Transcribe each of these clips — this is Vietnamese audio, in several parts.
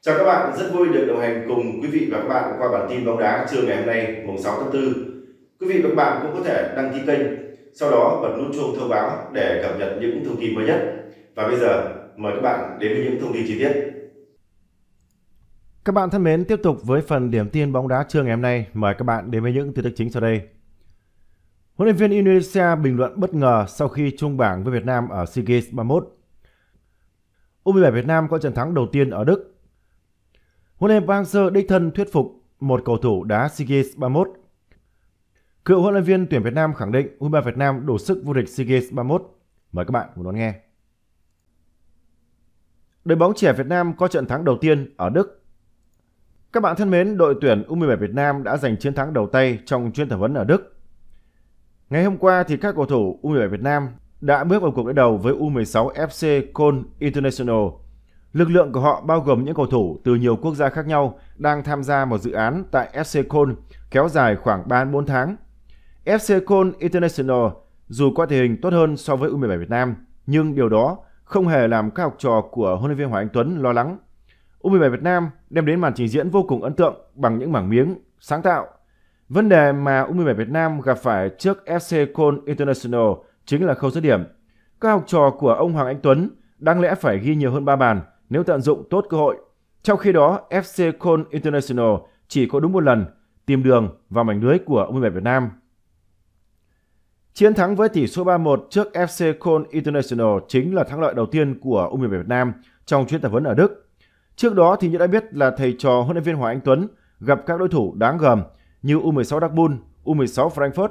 Chào các bạn, rất vui được đồng hành cùng quý vị và các bạn qua bản tin bóng đá trưa ngày hôm nay, mùng 6 tháng 4. Quý vị và các bạn cũng có thể đăng ký kênh, sau đó bật nút chuông thông báo để cập nhật những thông tin mới nhất. Và bây giờ, mời các bạn đến với những thông tin chi tiết. Các bạn thân mến, tiếp tục với phần điểm tin bóng đá trưa ngày hôm nay, mời các bạn đến với những tin tức chính sau đây. Huấn luyện viên Indonesia bình luận bất ngờ sau khi chung bảng với Việt Nam ở SEA Games 31. U17 Việt Nam có trận thắng đầu tiên ở Đức huấn luyện viên Park đích thân thuyết phục một cầu thủ đá SEA Games 31. Cựu huấn luyện viên tuyển Việt Nam khẳng định U23 Việt Nam đủ sức vô địch SEA Games 31. Mời các bạn cùng đón nghe. Đội bóng trẻ Việt Nam có trận thắng đầu tiên ở Đức. Các bạn thân mến, đội tuyển U17 Việt Nam đã giành chiến thắng đầu tay trong chuyến thẩm vấn ở Đức. Ngày hôm qua thì các cầu thủ U17 Việt Nam đã bước vào cuộc đối đầu với U16 FC Köln International Lực lượng của họ bao gồm những cầu thủ từ nhiều quốc gia khác nhau đang tham gia một dự án tại FC Cologne kéo dài khoảng 3-4 tháng. FC Cologne International dù có thể hình tốt hơn so với U17 Việt Nam, nhưng điều đó không hề làm các học trò của huấn luyện viên Hoàng Anh Tuấn lo lắng. U17 Việt Nam đem đến màn trình diễn vô cùng ấn tượng bằng những mảng miếng sáng tạo. Vấn đề mà U17 Việt Nam gặp phải trước FC Cologne International chính là khâu dứt điểm. Các học trò của ông Hoàng Anh Tuấn đáng lẽ phải ghi nhiều hơn 3 bàn, nếu tận dụng tốt cơ hội. Trong khi đó, FC Cologne International chỉ có đúng một lần tìm đường vào mảnh lưới của u Việt Nam. Chiến thắng với tỷ số 3-1 trước FC Cologne International chính là thắng lợi đầu tiên của u Việt Nam trong chuyến tập huấn ở Đức. Trước đó thì như đã biết là thầy trò huấn luyện viên Hoàng Anh Tuấn gặp các đối thủ đáng gờm như U16 Dortmund, U16 Frankfurt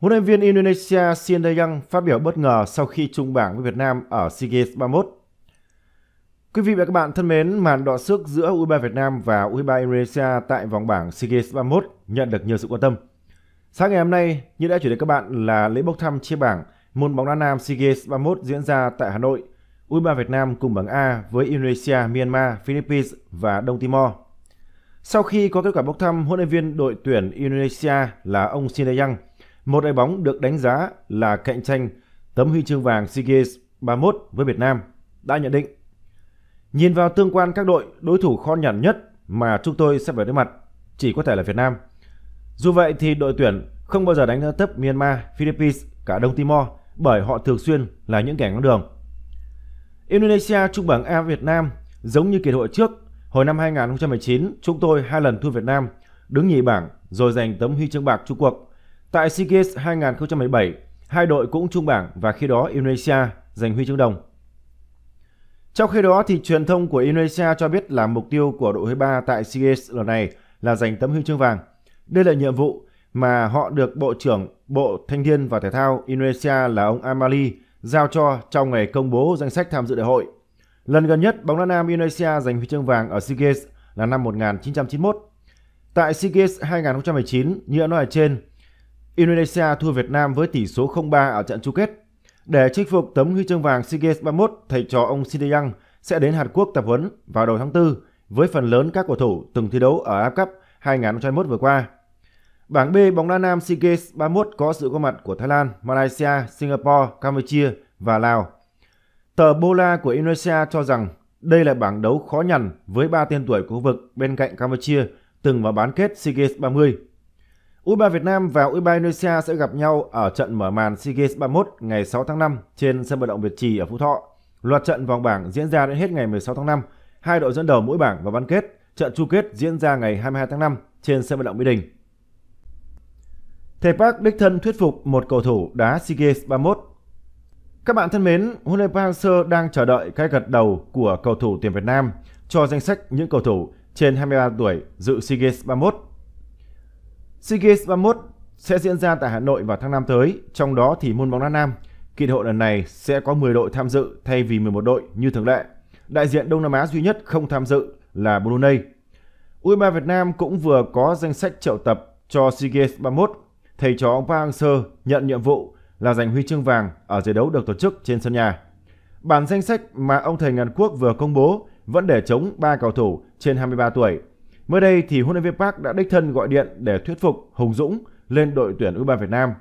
Huấn luyện viên Indonesia Shin Daeyang phát biểu bất ngờ sau khi chung bảng với Việt Nam ở SEA Games 31. Quý vị và các bạn thân mến, màn đọ sức giữa U23 Việt Nam và U23 Indonesia tại vòng bảng SEA Games 31 nhận được nhiều sự quan tâm. Sáng ngày hôm nay, như đã chuyển đến các bạn là lễ bốc thăm chia bảng môn bóng đá nam SEA Games 31 diễn ra tại Hà Nội. U23 Việt Nam cùng bảng A với Indonesia, Myanmar, Philippines và Đông Timor. Sau khi có kết quả bốc thăm, huấn luyện viên đội tuyển Indonesia là ông Shin Daeyang – một đội bóng được đánh giá là cạnh tranh tấm huy chương vàng SEA Games 31 với Việt Nam, đã nhận định. Nhìn vào tương quan các đội, đối thủ khó nhằn nhất mà chúng tôi sẽ phải đối mặt chỉ có thể là Việt Nam. Dù vậy thì đội tuyển không bao giờ đánh giá thấp Myanmar, Philippines, cả Đông Timor bởi họ thường xuyên là những kẻ ngang đường. Indonesia trung bảng A Việt Nam giống như kỳ hội trước, hồi năm 2019 chúng tôi hai lần thua Việt Nam, đứng nhì bảng rồi giành tấm huy chương bạc chung cuộc Tại SEA Games 2017, hai đội cũng chung bảng và khi đó Indonesia giành huy chương đồng. Trong khi đó thì truyền thông của Indonesia cho biết là mục tiêu của đội u 3 tại SEA Games lần này là giành tấm huy chương vàng. Đây là nhiệm vụ mà họ được Bộ trưởng Bộ Thanh niên và Thể thao Indonesia là ông Amali giao cho trong ngày công bố danh sách tham dự đại hội. Lần gần nhất bóng đá nam Indonesia giành huy chương vàng ở SEA Games là năm 1991. Tại SEA Games 2019, như đã nói ở trên, Indonesia thua Việt Nam với tỷ số 0-3 ở trận chung kết. Để chinh phục tấm huy chương vàng SEA Games 31, thầy trò ông Shin Young sẽ đến Hàn Quốc tập huấn vào đầu tháng 4 với phần lớn các cầu thủ từng thi đấu ở AF Cup 2021 vừa qua. Bảng B bóng đá nam SEA Games 31 có sự có mặt của Thái Lan, Malaysia, Singapore, Campuchia và Lào. Tờ Bola của Indonesia cho rằng đây là bảng đấu khó nhằn với ba tên tuổi của khu vực bên cạnh Campuchia từng vào bán kết SEA Games 30 U23 Việt Nam và U23 Indonesia sẽ gặp nhau ở trận mở màn SEA Games 31 ngày 6 tháng 5 trên sân vận động Việt Trì ở Phú Thọ. Loạt trận vòng bảng diễn ra đến hết ngày 16 tháng 5. Hai đội dẫn đầu mỗi bảng và bán kết. Trận chung kết diễn ra ngày 22 tháng 5 trên sân vận động Mỹ Đình. Thầy Park đích thân thuyết phục một cầu thủ đá SEA Games 31. Các bạn thân mến, huấn luyện Park đang chờ đợi cái gật đầu của cầu thủ tuyển Việt Nam cho danh sách những cầu thủ trên 23 tuổi dự SEA Games 31 SEA Games 31 sẽ diễn ra tại Hà Nội vào tháng 5 tới, trong đó thì môn bóng đá nam. Kỳ hội lần này sẽ có 10 đội tham dự thay vì 11 đội như thường lệ. Đại diện Đông Nam Á duy nhất không tham dự là Brunei. U23 Việt Nam cũng vừa có danh sách triệu tập cho SEA Games 31. Thầy chó Pa Hang Seo nhận nhiệm vụ là giành huy chương vàng ở giải đấu được tổ chức trên sân nhà. Bản danh sách mà ông thầy Ngàn Quốc vừa công bố vẫn để chống 3 cầu thủ trên 23 tuổi Mới đây thì huấn luyện viên Park đã đích thân gọi điện để thuyết phục Hùng Dũng lên đội tuyển U23 Việt Nam.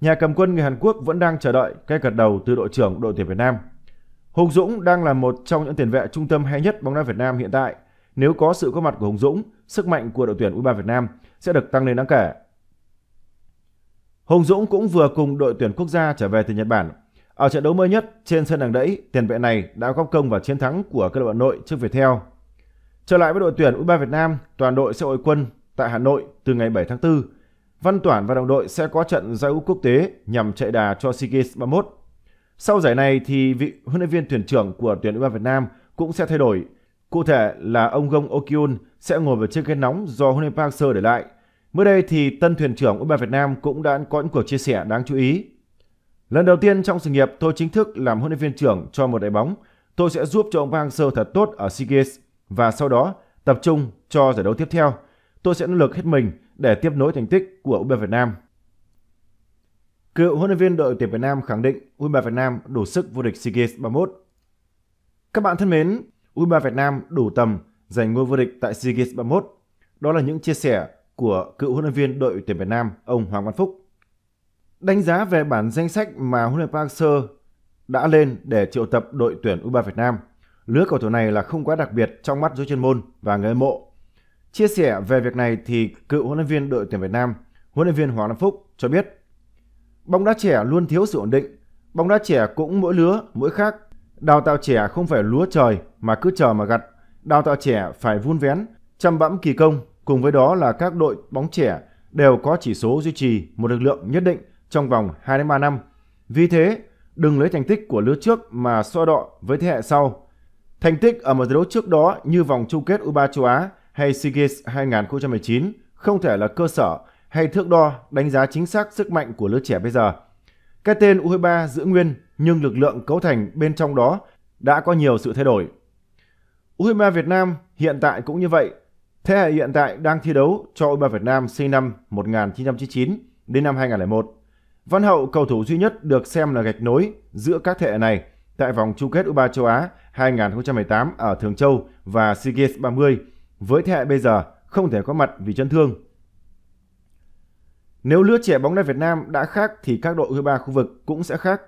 Nhà cầm quân người Hàn Quốc vẫn đang chờ đợi cái gật đầu từ đội trưởng đội tuyển Việt Nam. Hùng Dũng đang là một trong những tiền vệ trung tâm hay nhất bóng đá Việt Nam hiện tại. Nếu có sự có mặt của Hùng Dũng, sức mạnh của đội tuyển U23 Việt Nam sẽ được tăng lên đáng kể. Hùng Dũng cũng vừa cùng đội tuyển quốc gia trở về từ Nhật Bản. Ở trận đấu mới nhất trên sân đằng đẫy, tiền vệ này đã góp công vào chiến thắng của câu lạc bộ nội trước Viettel Trở lại với đội tuyển U23 Việt Nam, toàn đội sẽ hội quân tại Hà Nội từ ngày 7 tháng 4. Văn Toản và đồng đội sẽ có trận giao hữu quốc tế nhằm chạy đà cho SEA Games 31. Sau giải này thì vị huấn luyện viên thuyền trưởng của tuyển U23 Việt Nam cũng sẽ thay đổi. Cụ thể là ông Gong Okyun sẽ ngồi vào chiếc ghế nóng do huấn luyện Park Seo để lại. Mới đây thì tân thuyền trưởng U23 Việt Nam cũng đã có những cuộc chia sẻ đáng chú ý. Lần đầu tiên trong sự nghiệp tôi chính thức làm huấn luyện viên trưởng cho một đội bóng. Tôi sẽ giúp cho ông Park Seo thật tốt ở SEA Games và sau đó tập trung cho giải đấu tiếp theo. Tôi sẽ nỗ lực hết mình để tiếp nối thành tích của U23 Việt Nam. Cựu huấn luyện viên đội tuyển Việt Nam khẳng định U23 Việt Nam đủ sức vô địch SEA Games 31. Các bạn thân mến, U23 Việt Nam đủ tầm giành ngôi vô địch tại SEA Games 31. Đó là những chia sẻ của cựu huấn luyện viên đội tuyển Việt Nam ông Hoàng Văn Phúc. Đánh giá về bản danh sách mà huấn luyện viên Park seo đã lên để triệu tập đội tuyển U23 Việt Nam – lứa cầu thủ này là không quá đặc biệt trong mắt giới chuyên môn và người hâm mộ. Chia sẻ về việc này thì cựu huấn luyện viên đội tuyển Việt Nam, huấn luyện viên Hoàng Nam Phúc cho biết bóng đá trẻ luôn thiếu sự ổn định, bóng đá trẻ cũng mỗi lứa, mỗi khác. Đào tạo trẻ không phải lúa trời mà cứ chờ mà gặt. Đào tạo trẻ phải vun vén, chăm bẵm kỳ công, cùng với đó là các đội bóng trẻ đều có chỉ số duy trì một lực lượng nhất định trong vòng 2 đến 3 năm. Vì thế, đừng lấy thành tích của lứa trước mà so đọ với thế hệ sau Thành tích ở một giải đấu trước đó như vòng chung kết U23 châu Á hay SEA Games 2019 không thể là cơ sở hay thước đo đánh giá chính xác sức mạnh của lứa trẻ bây giờ. Cái tên U23 giữ nguyên nhưng lực lượng cấu thành bên trong đó đã có nhiều sự thay đổi. U23 Việt Nam hiện tại cũng như vậy. Thế hệ hiện tại đang thi đấu cho U23 Việt Nam sinh năm 1999 đến năm 2001. Văn Hậu cầu thủ duy nhất được xem là gạch nối giữa các thế hệ này – tại vòng chung kết U23 châu Á 2018 ở Thường Châu và SEA Games 30 với thế hệ bây giờ không thể có mặt vì chấn thương. Nếu lứa trẻ bóng đá Việt Nam đã khác thì các đội U23 khu vực cũng sẽ khác.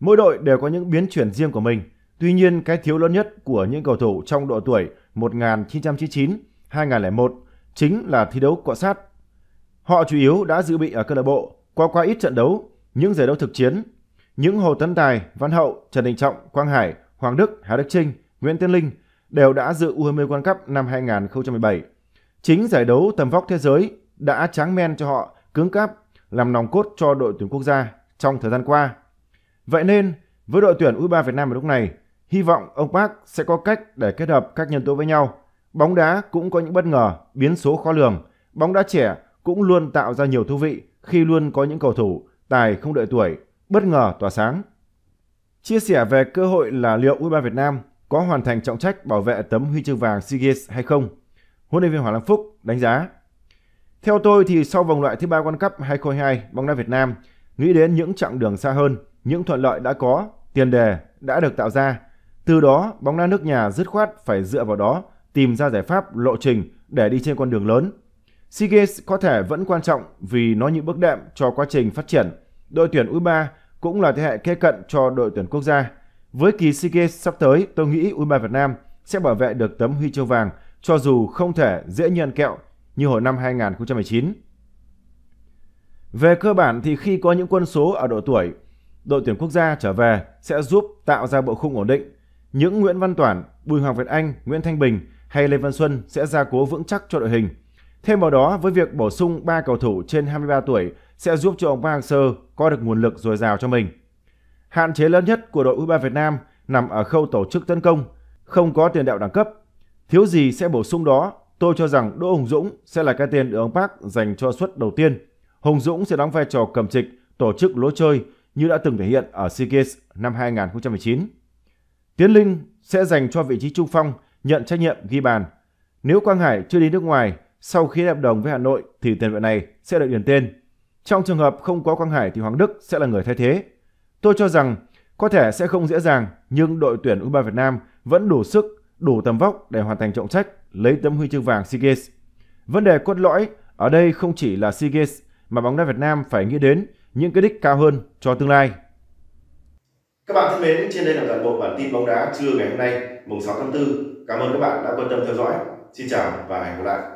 Mỗi đội đều có những biến chuyển riêng của mình. Tuy nhiên, cái thiếu lớn nhất của những cầu thủ trong độ tuổi 1999, 2001 chính là thi đấu cọ sát. Họ chủ yếu đã dự bị ở câu lạc bộ qua qua ít trận đấu, những giải đấu thực chiến những Hồ Tấn Tài, Văn Hậu, Trần Đình Trọng, Quang Hải, Hoàng Đức, Hà Đức Trinh, Nguyễn Tiến Linh đều đã dự U20 World Cup năm 2017. Chính giải đấu tầm vóc thế giới đã tráng men cho họ cứng cáp làm nòng cốt cho đội tuyển quốc gia trong thời gian qua. Vậy nên, với đội tuyển U23 Việt Nam vào lúc này, hy vọng ông Park sẽ có cách để kết hợp các nhân tố với nhau. Bóng đá cũng có những bất ngờ, biến số khó lường. Bóng đá trẻ cũng luôn tạo ra nhiều thú vị khi luôn có những cầu thủ tài không đợi tuổi bất ngờ tỏa sáng. Chia sẻ về cơ hội là liệu U23 Việt Nam có hoàn thành trọng trách bảo vệ tấm huy chương vàng SEA Games hay không? Huấn luyện viên Hoàng Long Phúc đánh giá. Theo tôi thì sau vòng loại thứ ba World Cup 2022, bóng đá Việt Nam nghĩ đến những chặng đường xa hơn, những thuận lợi đã có, tiền đề đã được tạo ra. Từ đó, bóng đá nước nhà dứt khoát phải dựa vào đó tìm ra giải pháp lộ trình để đi trên con đường lớn. SEA Games có thể vẫn quan trọng vì nó như bước đệm cho quá trình phát triển Đội tuyển U23 cũng là thế hệ kế cận cho đội tuyển quốc gia. Với kỳ SEA Games sắp tới, tôi nghĩ U23 Việt Nam sẽ bảo vệ được tấm huy chương vàng cho dù không thể dễ như ăn kẹo như hồi năm 2019. Về cơ bản thì khi có những quân số ở độ tuổi, đội tuyển quốc gia trở về sẽ giúp tạo ra bộ khung ổn định. Những Nguyễn Văn Toản, Bùi Hoàng Việt Anh, Nguyễn Thanh Bình hay Lê Văn Xuân sẽ gia cố vững chắc cho đội hình. Thêm vào đó, với việc bổ sung 3 cầu thủ trên 23 tuổi sẽ giúp cho ông Park Hang-seo có được nguồn lực dồi dào cho mình. Hạn chế lớn nhất của đội U23 Việt Nam nằm ở khâu tổ chức tấn công, không có tiền đạo đẳng cấp. Thiếu gì sẽ bổ sung đó, tôi cho rằng Đỗ Hùng Dũng sẽ là cái tên được ông Park dành cho suất đầu tiên. Hùng Dũng sẽ đóng vai trò cầm trịch, tổ chức lối chơi như đã từng thể hiện ở SEA Games năm 2019. Tiến Linh sẽ dành cho vị trí trung phong, nhận trách nhiệm ghi bàn. Nếu Quang Hải chưa đi nước ngoài, sau khi hợp đồng với Hà Nội thì tiền vệ này sẽ được điền tên. Trong trường hợp không có Quang Hải thì Hoàng Đức sẽ là người thay thế. Tôi cho rằng có thể sẽ không dễ dàng nhưng đội tuyển U23 Việt Nam vẫn đủ sức, đủ tầm vóc để hoàn thành trọng trách lấy tấm huy chương vàng SEA Games. Vấn đề cốt lõi ở đây không chỉ là SEA Games mà bóng đá Việt Nam phải nghĩ đến những cái đích cao hơn cho tương lai. Các bạn thân mến, trên đây là toàn bộ bản tin bóng đá trưa ngày hôm nay, mùng 6 tháng 4. Cảm ơn các bạn đã quan tâm theo dõi. Xin chào và hẹn gặp lại.